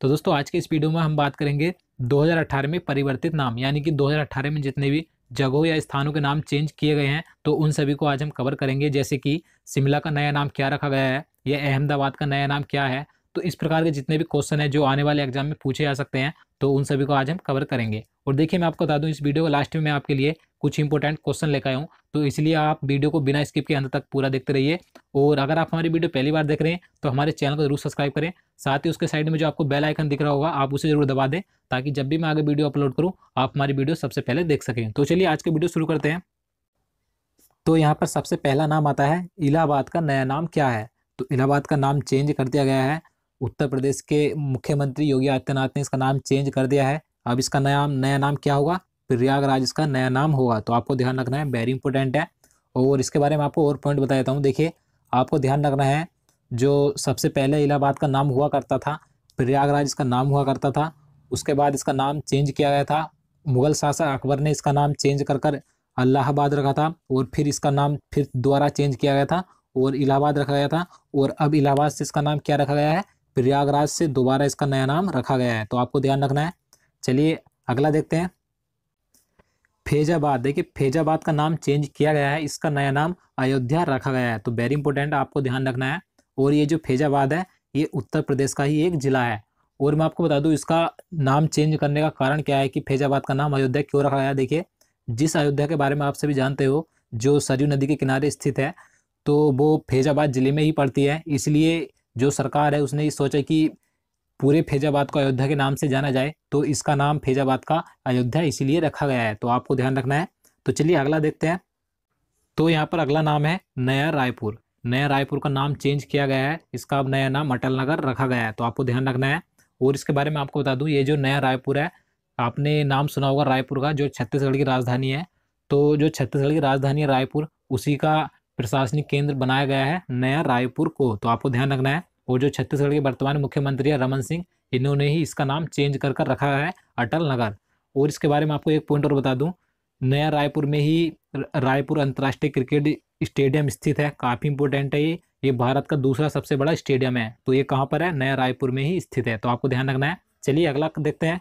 तो दोस्तों आज के इस वीडियो में हम बात करेंगे 2018 में परिवर्तित नाम यानी कि 2018 में जितने भी जगहों या स्थानों के नाम चेंज किए गए हैं तो उन सभी को आज हम कवर करेंगे जैसे कि शिमला का नया नाम क्या रखा गया है या अहमदाबाद का नया नाम क्या है तो इस प्रकार के जितने भी क्वेश्चन हैं जो आने वाले एग्जाम में पूछे जा सकते हैं तो उन सभी को आज हम कवर करेंगे और देखिए मैं आपको बता दूँ इस वीडियो को लास्ट में मैं आपके लिए कुछ इंपॉर्टेंट क्वेश्चन लेकर आया हूँ तो इसलिए आप वीडियो को बिना स्किप के अंत तक पूरा देखते रहिए और अगर आप हमारी वीडियो पहली बार देख रहे हैं तो हमारे चैनल को जरूर सब्सक्राइब करें साथ ही उसके साइड में जो आपको बेल आइकन दिख रहा होगा आप उसे जरूर दबा दें ताकि जब भी मैं आगे वीडियो अपलोड करूँ आप हमारी वीडियो सबसे पहले देख सकें तो चलिए आज की वीडियो शुरू करते हैं तो यहाँ पर सबसे पहला नाम आता है इलाहाबाद का नया नाम क्या है तो इलाहाबाद का नाम चेंज कर दिया गया है उत्तर प्रदेश के मुख्यमंत्री योगी आदित्यनाथ ने इसका नाम चेंज कर दिया है अब इसका नया नया नाम क्या होगा प्रयागराज इसका नया नाम होगा तो आपको ध्यान रखना है वेरी इंपॉर्टेंट है और इसके बारे में आपको और पॉइंट बता देता हूँ देखिए आपको ध्यान रखना है जो सबसे पहले इलाहाबाद का नाम हुआ करता था प्रयागराज इसका नाम हुआ करता था उसके बाद इसका नाम चेंज किया गया था मुगल शासक अकबर ने इसका नाम चेंज कर कर अलाहाबाद रखा था और फिर इसका नाम फिर दोबारा चेंज किया गया था और इलाहाबाद रखा गया था और अब इलाहाबाद से इसका नाम क्या रखा गया है प्रयागराज से दोबारा इसका नया नाम रखा गया है तो आपको ध्यान रखना है चलिए अगला देखते हैं फैजाबाद देखिए फैजाबाद का नाम चेंज किया गया है इसका नया नाम अयोध्या रखा गया है तो वेरी इंपॉर्टेंट आपको ध्यान रखना है और ये जो फैजाबाद है ये उत्तर प्रदेश का ही एक ज़िला है और मैं आपको बता दूँ इसका नाम चेंज करने का कारण क्या है कि फैजाबाद का नाम अयोध्या क्यों रखा गया देखिए जिस अयोध्या के बारे में आप सभी जानते हो जो सरयू नदी के किनारे स्थित है तो वो फैजाबाद ज़िले में ही पड़ती है इसलिए जो सरकार है उसने ये सोचा कि पूरे फैजाबाद को अयोध्या के नाम से जाना जाए तो इसका नाम फैजाबाद का अयोध्या इसीलिए रखा गया है तो आपको ध्यान रखना है तो चलिए अगला देखते हैं तो यहाँ पर अगला नाम है नया रायपुर नया रायपुर का नाम चेंज किया गया है इसका अब नया नाम अटल नगर रखा गया है तो आपको ध्यान रखना है और इसके बारे में आपको बता दूँ ये जो नया रायपुर है आपने नाम सुना होगा रायपुर का जो छत्तीसगढ़ की राजधानी है तो जो छत्तीसगढ़ की राजधानी है रायपुर उसी का प्रशासनिक केंद्र बनाया गया है नया रायपुर को तो आपको ध्यान रखना है और जो छत्तीसगढ़ के वर्तमान मुख्यमंत्री है रमन सिंह इन्होंने ही इसका नाम चेंज कर कर रखा है अटल नगर और इसके बारे में आपको एक पॉइंट और बता दूं नया रायपुर में ही रायपुर अंतर्राष्ट्रीय क्रिकेट स्टेडियम स्थित है काफ़ी इंपोर्टेंट है ये ये भारत का दूसरा सबसे बड़ा स्टेडियम है तो ये कहाँ पर है नया रायपुर में ही स्थित है तो आपको ध्यान रखना है चलिए अगला देखते हैं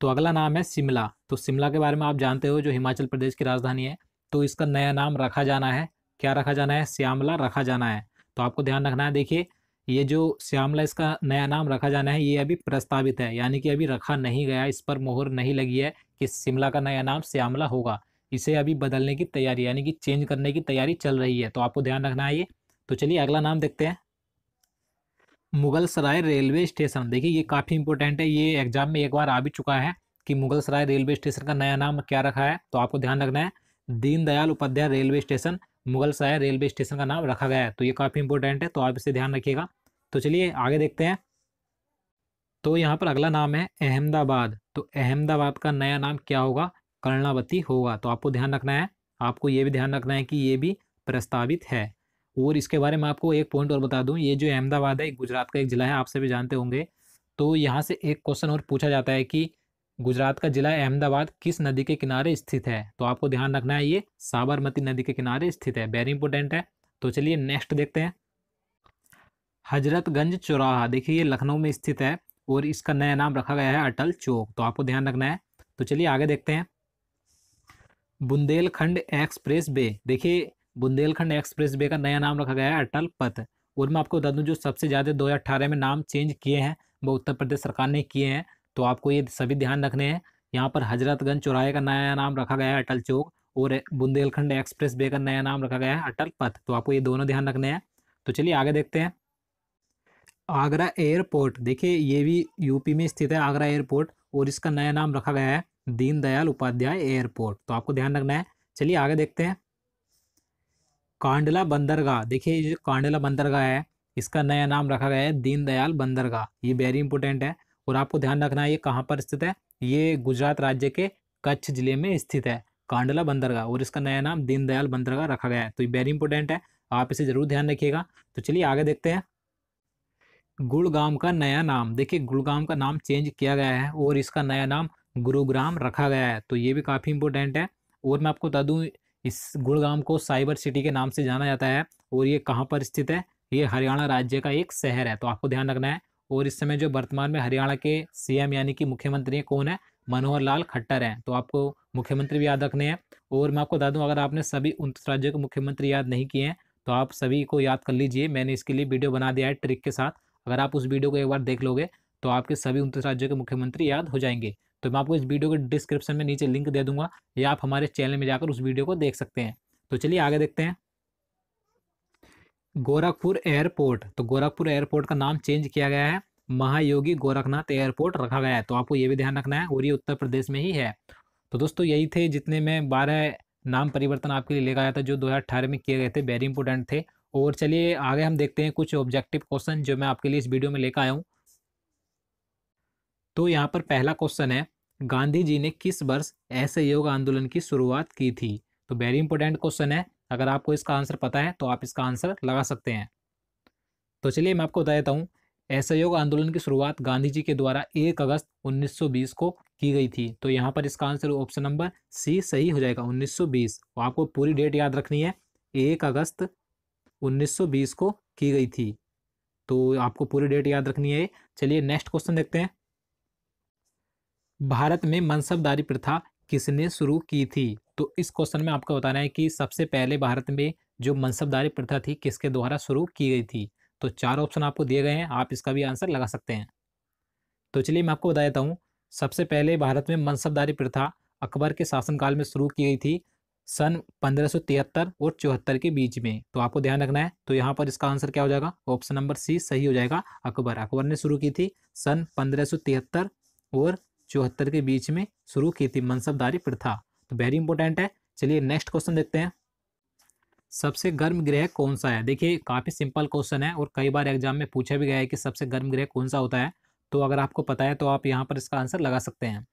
तो अगला नाम है शिमला तो शिमला के बारे में आप जानते हो जो हिमाचल प्रदेश की राजधानी है तो इसका नया नाम रखा जाना है क्या रखा जाना है श्यामला रखा जाना है तो आपको ध्यान रखना है देखिए ये जो श्यामला इसका नया नाम रखा जाना है ये अभी प्रस्तावित है यानी कि अभी रखा नहीं गया इस पर मोहर नहीं लगी है कि शिमला का नया नाम श्यामला होगा इसे अभी बदलने की तैयारी यानी कि चेंज करने की तैयारी चल रही है तो आपको ध्यान रखना है ये तो चलिए अगला नाम देखते हैं मुगल सराय रेलवे स्टेशन देखिए ये काफ़ी इंपॉर्टेंट है ये एग्जाम में एक बार आ भी चुका है कि मुगल सराय रेलवे स्टेशन का नया नाम क्या रखा है तो आपको ध्यान रखना है Deendayal Upadhyaya railway station Mughal Sarai railway station का नाम रखा गया है तो ये काफ़ी इंपॉर्टेंट है तो आप इसे ध्यान रखिएगा तो चलिए आगे देखते हैं तो यहाँ पर अगला नाम है अहमदाबाद तो अहमदाबाद का नया नाम क्या होगा कर्णावती होगा तो आपको ध्यान रखना है आपको ये भी ध्यान रखना है कि ये भी प्रस्तावित है और इसके बारे में आपको एक पॉइंट और बता दूं ये जो अहमदाबाद है गुजरात का एक ज़िला है आप सभी जानते होंगे तो यहाँ से एक क्वेश्चन और पूछा जाता है कि गुजरात का जिला अहमदाबाद किस नदी के किनारे स्थित है तो आपको ध्यान रखना है ये साबरमती नदी के किनारे स्थित है वेरी इंपॉर्टेंट है तो चलिए नेक्स्ट देखते हैं हजरतगंज चौराहा देखिए ये लखनऊ में स्थित है और इसका नया नाम रखा गया है अटल चौक तो आपको ध्यान रखना है तो चलिए आगे देखते हैं बुंदेलखंड एक्सप्रेस वे देखिए बुंदेलखंड एक्सप्रेस वे का नया नाम रखा गया है अटल पथ और मैं आपको बता दूं जो सबसे ज़्यादा अठारह में नाम चेंज किए हैं वो उत्तर प्रदेश सरकार ने किए हैं तो आपको ये सभी ध्यान रखने हैं यहाँ पर हजरतगंज चौराहे का नया नाम रखा गया है अटल चौक और बुंदेलखंड एक्सप्रेस वे का नया नाम रखा गया है अटल पथ तो आपको ये दोनों ध्यान रखने हैं तो चलिए आगे देखते हैं आगरा एयरपोर्ट देखिए ये भी यूपी में स्थित है आगरा एयरपोर्ट और इसका नया नाम रखा गया है दीनदयाल उपाध्याय एयरपोर्ट तो आपको ध्यान रखना है चलिए आगे देखते हैं कांडला बंदरगाह देखिए ये जो कांडला बंदरगाह है इसका नया नाम रखा गया है दीनदयाल बंदरगाह ये वेरी इंपॉर्टेंट है और आपको ध्यान रखना है ये कहाँ पर स्थित है ये गुजरात राज्य के कच्छ जिले में स्थित है कांडला बंदरगाह और इसका नया नाम दीनदयाल बंदरगाह रखा गया है तो ये वेरी इंपॉर्टेंट है आप इसे ज़रूर ध्यान रखिएगा तो चलिए आगे देखते हैं गुड़गाम का नया नाम देखिए गुड़गाम का नाम चेंज किया गया है और इसका नया नाम गुरुग्राम रखा गया है तो ये भी काफ़ी इंपॉर्टेंट है और मैं आपको बता दूँ इस गुड़गाम को साइबर सिटी के नाम से जाना जाता है और ये कहाँ पर स्थित है ये हरियाणा राज्य का एक शहर है तो आपको ध्यान रखना है और इस समय जो वर्तमान में हरियाणा के सीएम यानी कि मुख्यमंत्री कौन है मनोहर लाल खट्टर हैं तो आपको मुख्यमंत्री भी याद रखने हैं और मैं आपको बता दूँ अगर आपने सभी उनतीस राज्यों के मुख्यमंत्री याद नहीं किए हैं तो आप सभी को याद कर लीजिए मैंने इसके लिए वीडियो बना दिया है ट्रिक के साथ अगर आप उस वीडियो को एक बार देख लोगे तो आपके सभी उनतीस राज्यों के मुख्यमंत्री याद हो जाएंगे तो मैं आपको इस वीडियो के डिस्क्रिप्शन में नीचे लिंक दे दूंगा या आप हमारे चैनल में जाकर उस वीडियो को देख सकते हैं तो चलिए आगे देखते हैं गोरखपुर एयरपोर्ट तो गोरखपुर एयरपोर्ट का नाम चेंज किया गया है महायोगी गोरखनाथ एयरपोर्ट रखा गया है तो आपको ये भी ध्यान रखना है और ये उत्तर प्रदेश में ही है तो दोस्तों यही थे जितने में बारह नाम परिवर्तन आपके लिए लेकर आया था जो दो में किए गए थे वेरी इंपॉर्टेंट थे और चलिए आगे हम देखते हैं कुछ ऑब्जेक्टिव क्वेश्चन जो मैं आपके लिए इस वीडियो में लेकर आया हूँ तो यहाँ पर पहला क्वेश्चन है गांधी जी ने किस वर्ष असहयोग आंदोलन की शुरुआत की थी तो वेरी इंपॉर्टेंट क्वेश्चन है अगर आपको इसका आंसर पता है तो आप इसका आंसर लगा सकते हैं तो चलिए मैं आपको बता देता हूँ असहयोग आंदोलन की शुरुआत गांधी जी के द्वारा 1 अगस्त 1920 को की गई थी तो यहाँ पर इसका आंसर ऑप्शन नंबर सी सही हो जाएगा 1920 और आपको पूरी डेट याद रखनी है 1 अगस्त 1920 को की गई थी तो आपको पूरी डेट याद रखनी है चलिए नेक्स्ट क्वेश्चन देखते हैं भारत में मनसबदारी प्रथा किसने शुरू की थी तो इस क्वेश्चन में आपको बताना है कि सबसे पहले भारत में जो मनसबदारी प्रथा थी किसके द्वारा शुरू की गई थी तो चार ऑप्शन आपको दिए गए हैं आप इसका भी आंसर लगा सकते हैं तो चलिए मैं आपको बता देता हूँ सबसे पहले भारत में मनसबदारी प्रथा अकबर के शासनकाल में शुरू की गई थी सन पंद्रह और चौहत्तर के बीच में तो आपको ध्यान रखना है तो यहाँ पर इसका आंसर क्या हो जाएगा ऑप्शन नंबर सी सही हो जाएगा अकबर अकबर ने शुरू की थी सन पंद्रह और चौहत्तर के बीच में शुरू की थी मनसबदारी प्रथा तो वेरी इंपॉर्टेंट है चलिए नेक्स्ट क्वेश्चन देखते हैं सबसे गर्म ग्रह कौन सा है देखिए काफ़ी सिंपल क्वेश्चन है और कई बार एग्जाम में पूछा भी गया है कि सबसे गर्म ग्रह कौन सा होता है तो अगर आपको पता है तो आप यहाँ पर इसका आंसर लगा सकते हैं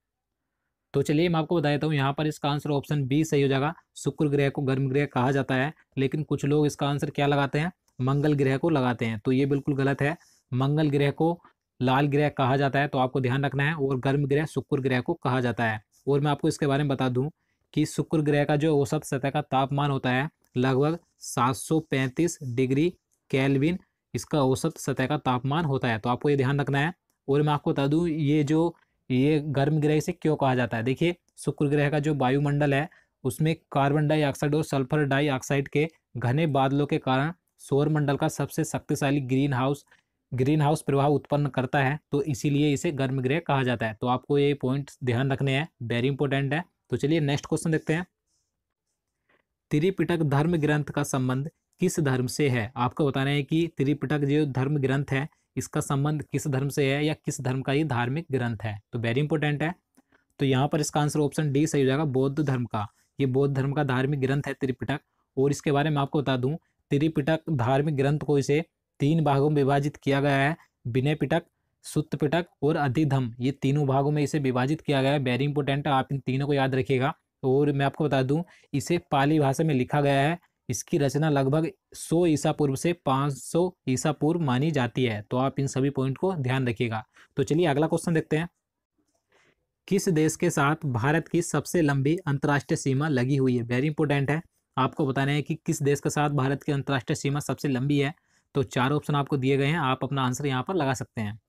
तो चलिए मैं आपको बता देता हूँ यहाँ पर इसका आंसर ऑप्शन बी सही हो जाएगा शुक्र ग्रह को गर्म ग्रह कहा जाता है लेकिन कुछ लोग इसका आंसर क्या लगाते हैं मंगल ग्रह को लगाते हैं तो ये बिल्कुल गलत है मंगल ग्रह को लाल ग्रह कहा जाता है तो आपको ध्यान रखना है और गर्म ग्रह शुक्र ग्रह को कहा जाता है और मैं आपको इसके बारे में बता दूं कि शुक्र ग्रह का जो औसत सतह का तापमान होता है लगभग 735 डिग्री कैलविन इसका औसत सतह का तापमान होता है तो आपको ये ध्यान रखना है और मैं आपको बता दूँ ये जो ये गर्म ग्रह से क्यों कहा जाता है देखिए शुक्र ग्रह का जो वायुमंडल है उसमें कार्बन डाइऑक्साइड और सल्फर डाइऑक्साइड के घने बादलों के कारण सौरमंडल का सबसे शक्तिशाली ग्रीन हाउस ग्रीन हाउस प्रभाव उत्पन्न करता है तो इसीलिए इसे गर्म गृह कहा जाता है तो आपको ये पॉइंट ध्यान रखने हैं वेरी इंपॉर्टेंट है तो चलिए नेक्स्ट क्वेश्चन देखते हैं त्रिपिटक धर्म ग्रंथ का संबंध किस धर्म से है आपको बताना है कि त्रिपिटक जो धर्म ग्रंथ है इसका संबंध किस धर्म से है या किस धर्म का ये धार्मिक ग्रंथ है तो वेरी इंपॉर्टेंट है तो यहाँ पर इसका आंसर ऑप्शन डी सही हो जाएगा बौद्ध धर्म का ये बौद्ध धर्म का धार्मिक ग्रंथ है त्रिपिटक और इसके बारे में आपको बता दूं त्रिपिटक धार्मिक ग्रंथ को इसे तीन भागों में विभाजित किया गया है विनय पिटक सुत्त पिटक और अधिधम ये तीनों भागों में इसे विभाजित किया गया है वेरी इंपॉर्टेंट आप इन तीनों को याद रखिएगा और मैं आपको बता दूं इसे पाली भाषा में लिखा गया है इसकी रचना लगभग 100 ईसा पूर्व से 500 ईसा पूर्व मानी जाती है तो आप इन सभी पॉइंट को ध्यान रखिएगा तो चलिए अगला क्वेश्चन देखते हैं किस देश के साथ भारत की सबसे लंबी अंतर्राष्ट्रीय सीमा लगी हुई है वेरी इंपॉर्टेंट है आपको बताना है कि किस देश के साथ भारत की अंतर्राष्ट्रीय सीमा सबसे लंबी है तो चार ऑप्शन आपको दिए गए हैं आप अपना आंसर यहाँ पर लगा सकते हैं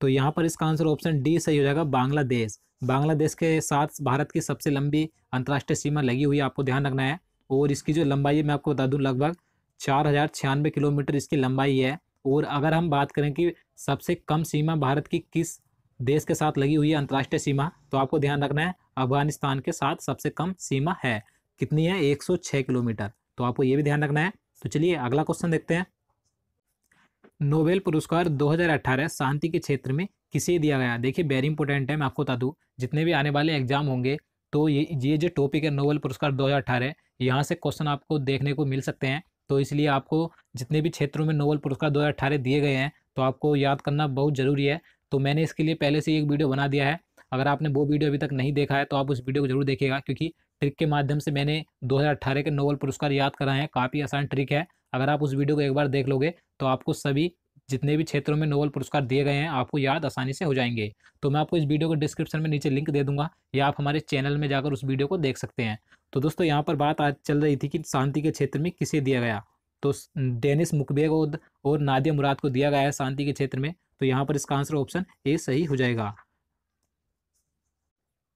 तो यहाँ पर इसका आंसर ऑप्शन डी सही हो जाएगा बांग्लादेश बांग्लादेश के साथ भारत की सबसे लंबी अंतर्राष्ट्रीय सीमा लगी हुई आपको ध्यान रखना है और इसकी जो लंबाई है मैं आपको बता दूँ लगभग चार हज़ार छियानवे किलोमीटर इसकी लंबाई है और अगर हम बात करें कि सबसे कम सीमा भारत की किस देश के साथ लगी हुई है अंतर्राष्ट्रीय सीमा तो आपको ध्यान रखना है अफगानिस्तान के साथ सबसे कम सीमा है कितनी है 106 किलोमीटर तो आपको ये भी ध्यान रखना है तो चलिए अगला क्वेश्चन देखते हैं नोबेल पुरस्कार 2018 शांति के क्षेत्र में किसे दिया गया देखिए वेरी इंपॉर्टेंट है मैं आपको बता दूँ जितने भी आने वाले एग्जाम होंगे तो ये ये जो टॉपिक है नोबेल पुरस्कार 2018 यहाँ से क्वेश्चन आपको देखने को मिल सकते हैं तो इसलिए आपको जितने भी क्षेत्रों में नोबेल पुरस्कार दो दिए गए हैं तो आपको याद करना बहुत ज़रूरी है तो मैंने इसके लिए पहले से एक वीडियो बना दिया है अगर आपने वो वीडियो अभी तक नहीं देखा है तो आप उस वीडियो को जरूर देखिएगा क्योंकि ट्रिक के माध्यम से मैंने 2018 के नोबल पुरस्कार याद कराए हैं काफ़ी आसान ट्रिक है अगर आप उस वीडियो को एक बार देख लोगे तो आपको सभी जितने भी क्षेत्रों में नोबल पुरस्कार दिए गए हैं आपको याद आसानी से हो जाएंगे तो मैं आपको इस वीडियो को डिस्क्रिप्शन में नीचे लिंक दे दूंगा या आप हमारे चैनल में जाकर उस वीडियो को देख सकते हैं तो दोस्तों यहाँ पर बात आज चल रही थी कि शांति के क्षेत्र में किसे दिया गया तो डेनिस मुकबे को और नादिया मुराद को दिया गया है शांति के क्षेत्र में तो यहाँ पर इसका आंसर ऑप्शन ए सही हो जाएगा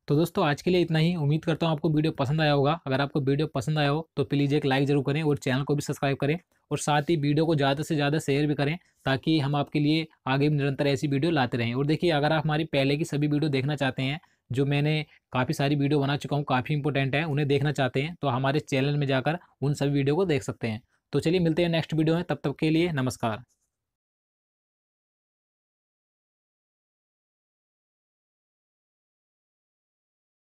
तो दोस्तों आज के लिए इतना ही उम्मीद करता हूँ आपको वीडियो पसंद आया होगा अगर आपको वीडियो पसंद आया हो तो प्लीज़ एक लाइक जरूर करें और चैनल को भी सब्सक्राइब करें और साथ ही वीडियो को ज़्यादा से ज़्यादा शेयर भी करें ताकि हम आपके लिए आगे भी निरंतर ऐसी वीडियो लाते रहें और देखिए अगर आप हमारी पहले की सभी वीडियो देखना चाहते हैं जो मैंने काफ़ी सारी वीडियो बना चुका हूँ काफ़ी इंपॉर्टेंट है उन्हें देखना चाहते हैं तो हमारे चैनल में जाकर उन सभी वीडियो को देख सकते हैं तो चलिए मिलते हैं नेक्स्ट वीडियो में तब तक के लिए नमस्कार